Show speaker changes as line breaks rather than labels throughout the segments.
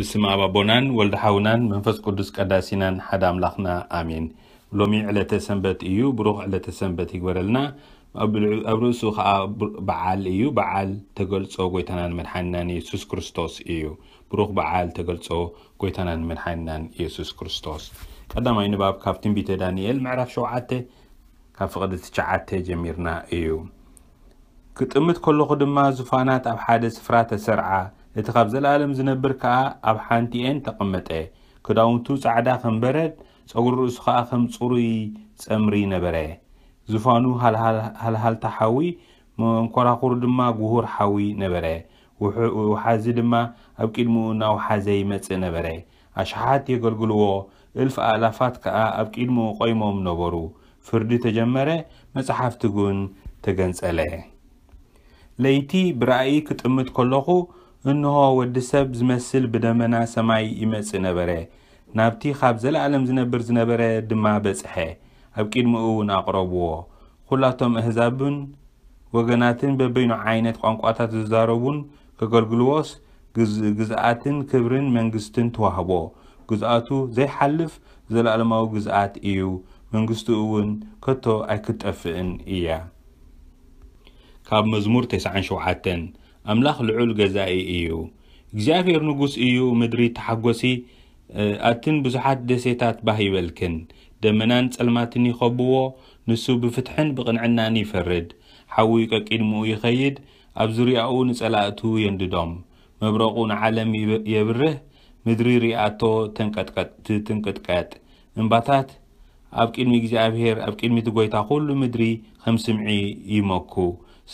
ብስም ኣብ ኣቦናን ወልዲ ሓውናን መንፈስ ቅዱስ ቀዳሲናን ሓደ ኣምላኽና ኣሜን ሎሚ ዕለተ ሰንበት እዩ ብሩኽ ዕለተ ሰንበት ይግበረልና ኣብ ርእሱ ከዓ በዓል እዩ በዓል ተገልፆ ጎይታናን መድሓንናን የሱስ ክርስቶስ እዩ ብሩኽ በዓል ተገልፆ ጎይታናን መድሓንናን የሱስ ክርስቶስ ቀዳማይ ንባብ ካብ ትንቢተ ዳንኤል ምዕራፍ 7 ካብ ፍቕዲ ትሽዓተ ጀሚርና እዩ ክጥምት ከለኹ ድማ ዙፋናት ኣብ ሓደ ስፍራ ተሰርዓ እቲ ኻብ ዘለኣለም ዝነብር ከዓ ኣብ ሓንቲእኤን ተቐመጠ ክዳውንቱ ጻዕዳ ኸም በረድ ጸጉርእሱ ከዓ ከም ፅሩይ ጸምሪ ነበረ ዝፋኑ ሃልሃልታ ሓዊ መንኰራኹር ድማ ጉሁር ሓዊ ነበረ ውሓዚ ድማ ኣብ ቂድምኡ ናውሓዘ ይመጽእ ነበረ ኣሽሓት የገልግልዎ እልፊ ኣላፋት ከዓ ኣብ ቂድምኡ ቆይሞም ነበሩ ፍርዲ ተጀመረ መጻሕፍቲ ውን ተገንጸለ ለይቲ ብረእይ ክጥምጥ ከለኹ እንሆ ወዲ ሰብ ዝመስል ብደመና ሰማይ ይመጽእ ነበረ ናብቲ ካብ ዘለኣለም ዝነብር ዝነበረ ድማ በጽሐ ኣብ ቂድሚኡ እውን ኣቕረብዎ ኩላቶም ኣህዛብን ወገናትን በበይኑ ዓይነት ቋንቋታት ዝዛረቡን ከገልግልዎስ ግዝኣትን ክብርን መንግስትን ትዋህቦ ግዝኣቱ ዘይሓልፍ ዘለኣለማዊ ግዝኣት እዩ መንግስቲ እውን ከቶ ኣይክጠፍእን እያ ካብ መዝሙር 97 ኣምላኽ ልዑል ገዛኢ እዩ እግዚኣብሔር ንጉስ እዩ ምድሪ ተሓጐሲ ኣትን ብዙሓት ደሴታት ባህ ይበልክን ደመናን ጸልማትን ይኸብዎ ንሱ ብፍትሕን ብቕንዕናን ይፈርድ ሓዊ ቀቂድምኡ ይኸይድ ኣብ ዙርያኡ ንጸላእቱ የንድዶም መብረቑ ንዓለም የብርህ ምድሪ ርያቶ ተንቀጥቀጥቲ ትንቅጥቀጥ እምባታት ኣብ ቅድሚ እግዚኣብሔር ኣብ ቅድሚ ቲ ጐይታ ዅሉ ምድሪ ከም ስምዒ ይመኩ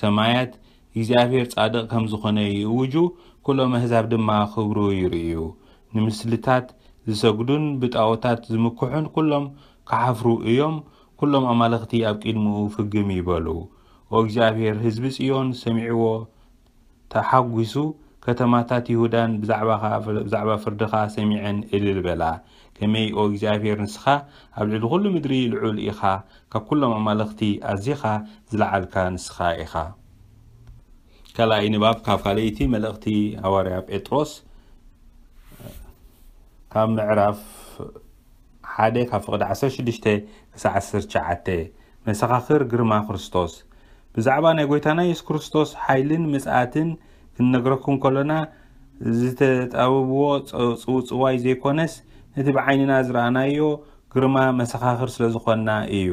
ሰማያት እግዚኣብሔር ጻድቕ ከም ዝኾነ ይእውጁ ኩሎም ኣህዛብ ድማ ክብሩ ይርእዩ ንምስልታት ዝሰግዱን ብጣዖታት ዝምክሑን ኩሎም ክሓፍሩ እዮም ኩሎም ኣማለኽቲ ኣብ ቂድሚኡ ፍግም ይበሉ ኦ እግዚኣብሔር ህዝቢ ጽዮን ሰሚዕዎ ተሓጒሱ ከተማታት ይሁዳን ብዛዕባ ፍርድኻ ሰሚዐን እልል በላ ከመይ ኦ እግዚኣብሔር ንስኻ ኣብ ልዕሊ ኩሉ ምድሪ ልዑል ኢኻ ካብ ኩሎም ኣማለኽቲ ኣዚኻ ዝለዓልካ ንስኻ ኢኻ ካልኣይ ኒባብ ካብ ካልይቲ መልእኽቲ ሃዋርያ ጴጥሮስ ካብ ምዕራፍ 1 ካብ ፍቅ16-19 መሰኻኽር ግርማ ክርስቶስ ብዛዕባ ናይ ጎይታና የሱ ክርስቶስ ሓይልን ምፅእትን ክንነግረኩም ከሎና ዝተጣብብዎ ፅውፅዋይ ዘይኮነስ ነቲ ብዓይንና ዝረኣናዮ ግርማ መሰኻኽር ስለዝኮንና እዩ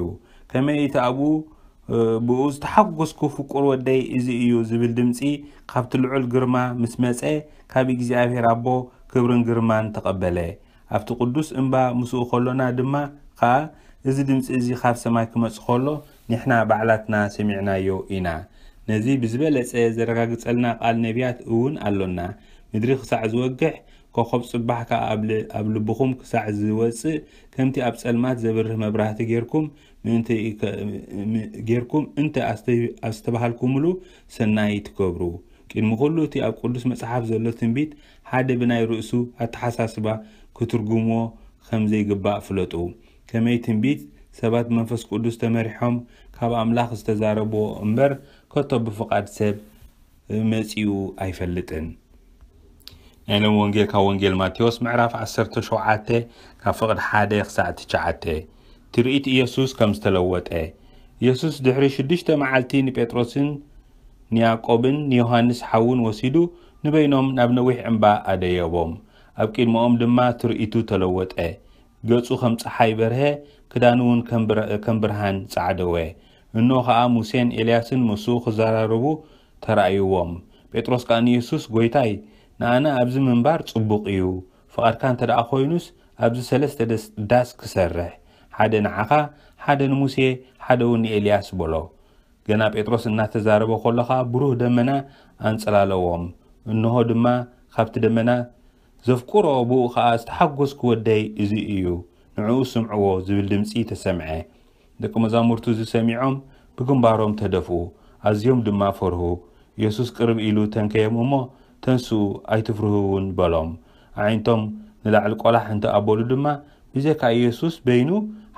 ከመይ ቲ ኣብኡ ብኡ ዝተሓጎስኩ ፍቁር ወደይ እዚ እዩ ዝብል ድምፂ ካብቲ ልዑል ግርማ ምስ መፀ ካብ እግዚኣብሔር ኣቦ ክብርን ግርማን ተቐበለ ኣብቲ ቅዱስ እምባ ምስኡ ከሎና ድማ ከዓ እዚ ድምፂ እዚ ካብ ሰማይ ክመፅ ከሎ ንሕና ባዕላትና ሰሚዕናዮ ኢና ነዚ ብዝበለፀ ዘረጋግፀልና ቃል ነቢያት እውን ኣሎና ምድሪ ክሳዕ ዝወግሕ كخب صبح كا قبل قبل بخوم كساعة زواج كمتي أبسأل مات زبر مبرهت جيركم من أنت جيركم أنت أست أستبهلكم له سنايت كبرو كن مقوله تي أقول اسم صحاب زلتن بيت حد بناي رؤسو أتحساس با كترجمو خمسة جباء فلتو كميت بيت سبات منفس قدس تمرحم كاب أملاخ استزاربو أمبر كتب فقد سب مسيو أيفلتن أنا يعني وانجيل كا وانجيل ماتيوس معراف عسرت شوعته كفقد حدا يخسعت شعته ترئيت يسوس كم استلوته يسوس دحري شدشته معالتين بيتروسن نياقوبن نيوهانس حون وسيدو نبينهم ناب نويح عمبا أديبهم أبكين مؤم دما ترئيتو تلوته ገጹ ከም ፀሓይ በርሀ ክዳኑ እውን ከም ብርሃን ፃዕደወ እኖ ከዓ ሙሴን ኤልያስን ምስኡ ክዘራርቡ ተረእይዎም ጴጥሮስ ከዓ ንኣነ ኣብዚ ምንባር ጽቡቕ እዩ ፍቓድካ እንተ ደኣ ዀይኑስ ኣብዚ ሰለስተ ደስዳስ ኪሰርሕ ሓደ ንዓኻ ሓደ ንሙሴ ሓደ እውን ንኤልያስ በሎ ገና ጴጥሮስ እናተዛረበ ኸሎኻ ብሩህ ደመና ኣንጸላለዎም እንሆ ድማ ኻብቲ ደመና ዜፍቅሮ ብኡ ኸኣ ዝተሓጐስ ኪወደይ እዚ እዩ ንዕኡ ስምዕዎ ዚብል ድምጺ ተሰምዐ ደቂ መዛሙርቱ ዝሰሚዖም ብግምባሮም ተደፍኡ ኣዝዮም ድማ ፈርሁ የሱስ ቅርብ ኢሉ ተንከዮም እሞ ተንሱ ኣይትፍርህውን በሎም ኣዒንቶም ንላዕሊ ቆላሕ እንተ ኣበሉ ድማ ብዘካ ኢየሱስ በይኑ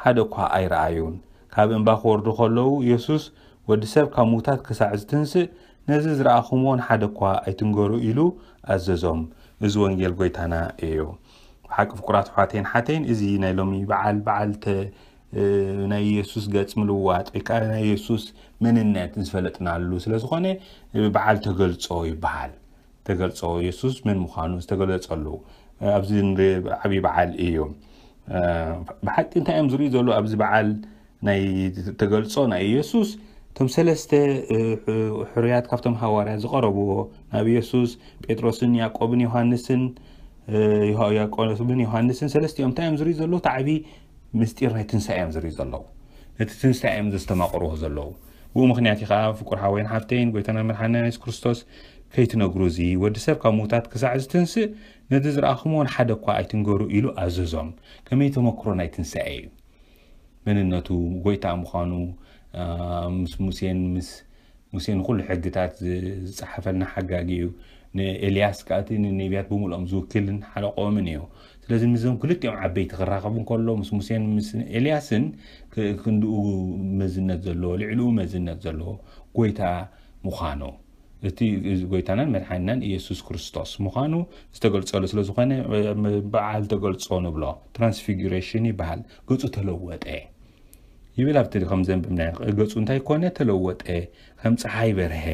ሓደ እኳ ኣይረኣዩን ካብ እምባ ክወርዱ ከለዉ ኢየሱስ ወዲ ሰብ ካብ ምዉታት ክሳዕ ዝትንስእ ነዚ ዝረኣኹምዎን ሓደ እኳ ኣይትንገሩ ኢሉ ኣዘዞም እዚ ወንጌል ጎይታና እዩ ብሓቂ ፍቁራት ኣሕዋተይን ሓተይን እዚ ናይ ሎሚ በዓል በዓል ናይ የሱስ ገፅ ምልዋጥ ወይከዓ ናይ የሱስ መንነት ዝፈለጥናሉ ስለዝኾነ በዓል ተገልፆ ይበሃል ተገልፆ የሱስ መን ምዃኑ ዝተገለፀሉ ኣብዚ ንሪኦ ዓብዪ በዓል እዩ ብሓቂ እንታይ እዮም ዝሪኡ ዘሎ ኣብዚ በዓል ናይ ተገልፆ ናይ ኢየሱስ እቶም ሰለስተ ሕሩያት ካብቶም ሃዋርያት ዝቐረብዎ ናብ ኢየሱስ ጴጥሮስን ያዕቆብን ዮሃንስን ያቆብን ዮሃንስን ሰለስቲኦም እንታይ እዮም ዝሪኢ ዘለዉ እቲ ዓብዪ ምስጢር ናይ ትንሳኤ እዮም ዝሪኢ ዘለዉ ነቲ ትንሳኤ እዮም ዘስተማቕርዎ ዘለዉ ብኡ ምክንያት ከዓ ፍቁር ሓወይን ሓፍተይን ጎይታና መድሓና የሱስ ክርስቶስ ከይትነግሩእዚ ወዲሰብ ካብ ምዉታት ክሳዕዚ ትንስእ ነዚ ዝረኣኹምዎን ሓደ ኳ ኣይትንገሩ ኢሉ ኣዘዞም ከመይ ተመክሮ ናይ ትንስ እዩ መንነቱ ጎይታ ምዃኑ ምስሙሴ ስሙሴን ንኩሉ ሕጊታት ዝፀሓፈልና ሓጋጊእዩ ንኤልያስ ካዓቲ ንነብያት ብምልኦም ዝውክልን ሓለቆኦምን እዩ ስለዚ ምዚም ክልጥኦም ዓበይቲ ክራኸቡ ከሎ ምስ ሙሴን ምስ ኤልያስን ክንኡ መዝነት ዘለዎ ልዕሉ መዝነት ዘለዎ ጎይታ ምዃኑ እቲ ጎይታናን መድሓኒናን ኢየሱስ ክርስቶስ ምኳኑ ዝተገልፀሉ ስለዝኮነ በዓል ተገልፆ ንብሎ ትራንስፊግሬሽን ይበሃል ገፁ ተለወጠ ይብል ኣብቲ ከም ዘንብና ገፁ እንታይ ኮነ ተለወጠ ከም ፀሓ በርሀ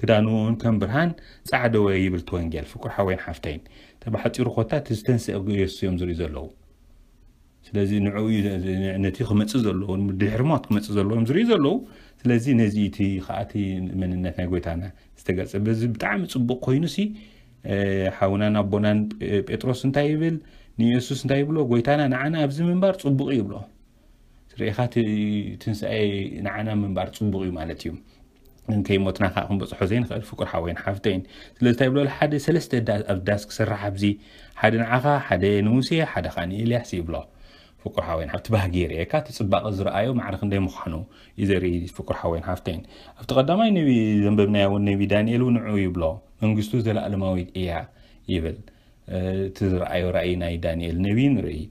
ክዳንን ከም ብርሃን ፃዕደወ ይብል ትወንጌል ፍኩርሖ ወይ ሓፍተይን ብሓፂሩ ኮታት ዝተንስአ የሱስ እዮም ዝርዩ ዘለዉ ስለዚ ንዕኡ ነቲ ክመፅእ ዘለዎ ድሕርሞት ክመፅእ ዘለዎ እዮም ዝርኢ ዘለዉ ስለዚ ነዚ እቲ ከዓቲ መንነት ናይ ጎይታና ዝተገፀ በዚ ብጣዕሚ ፅቡቅ ኮይኑ ሲ ሓውናን ኣቦናን ጴጥሮስ እንታይ ይብል ንየሱስ እንታይ ይብሎ ጎይታና ንዓና ኣብዚ ምንባር ፅቡቅ ይብሎ ርኢኻ ትንስኣይ ንዓና ምንባር ፅቡቅ እዩ ማለት እዩ ከይሞትና ከዓ ክንበፅሖ ዘይንክእል ፍቁር ሓወይን ሓፍተይን ስለዚ እንታይ ብሎ ሓደ ሰለስተ ኣብ ዳስ ክስራሕ ኣብዚ ሓደ ንዓኻ ሓደ ንሙሴ ሓደ ከዓ ንኤልያስ ይብሎ فكر حوين حفت به غير يا كات سباق زرايو معرخ ندي مخانو يزري فكر حوين حفتين افتقدما نبي ذنبنا والنبي دانيال ونعوي بلا من قصتو زل علماويد ايا يبل تزرايو راينا دانيال نوين ري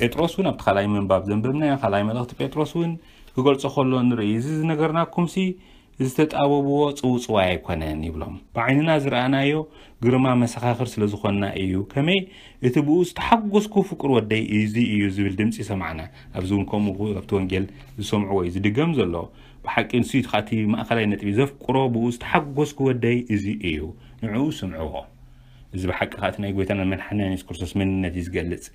بيتروسون ابخلاي من باب ذنبنا خلاي ملخت بيتروسون كقول تخلون ريز نغرناكم سي زدت آب و آت اوت وای کنن نیبلم. با این نظر آنایو گرما مسخرخر سلزخون نایو کمی اتبوس تحقق کوفک رو دی ایزی ایو زیلدم سی سمعنا. ابزون کامو خود ابتوانگل سمع وای زد جام زلا. با حق انسیت خاطی ما خلای نت بیزف کرا بوس تحقق کو دی ایزی ایو نعو سمعوها. از به حق خاطر نیگویتن من حنانیس کرسوس من نتیز جلس.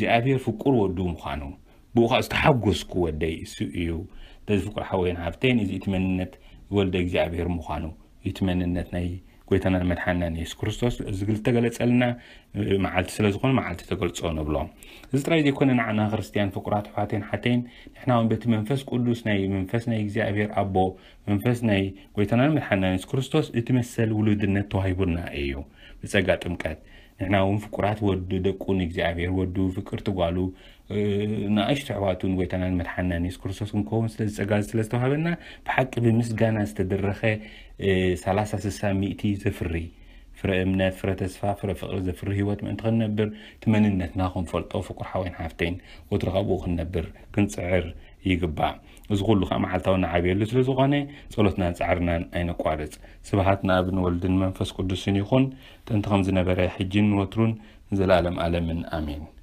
جابیر فکر و دوم خانو. بوخا استحقسك ودي سئيو تزفق الحوين عفتين إذا يتمنت ولد إجزابير مخانو يتمنت ناي قويتنا المدحنا نيس كرستوس إذا قلت قلت سألنا اه، معالت سلزقون معالت تقلت سؤون بلوم إذا ترى إذا كنا نعنا غرستيان فقرات حاتين حتين إحنا هم بيت منفس قدوس ناي منفس ناي إجزابير أبو منفس ناي قويتنا المدحنا نيس كرستوس يتمثل ولودنا توهيبنا أيو بس أقات أمكات نحناون فكرات ودو دكون إجزابير ودو فكر تقالو ناقش تعواتون ويتانا المتحنى نيس كرسوسكم كون سلس أقال سلس توهابنا بحق بمسقانا استدرخي سلاسة سسا مئتي زفري فرا امنات فرا تسفا فرا فقر ذا فرا هيوات من تغن نبر تمنين نتناخن فلطو فقر حوين حافتين وترغبو خن نبر كنت سعر يقبع وزغول لخام حالتاونا عبير لسل زغاني صلوتنا سعرنا اين قوارز سبحاتنا ابن والدن منفس قدسين يخون تنتخم زنبري حجين وترون زلالم عالم من امين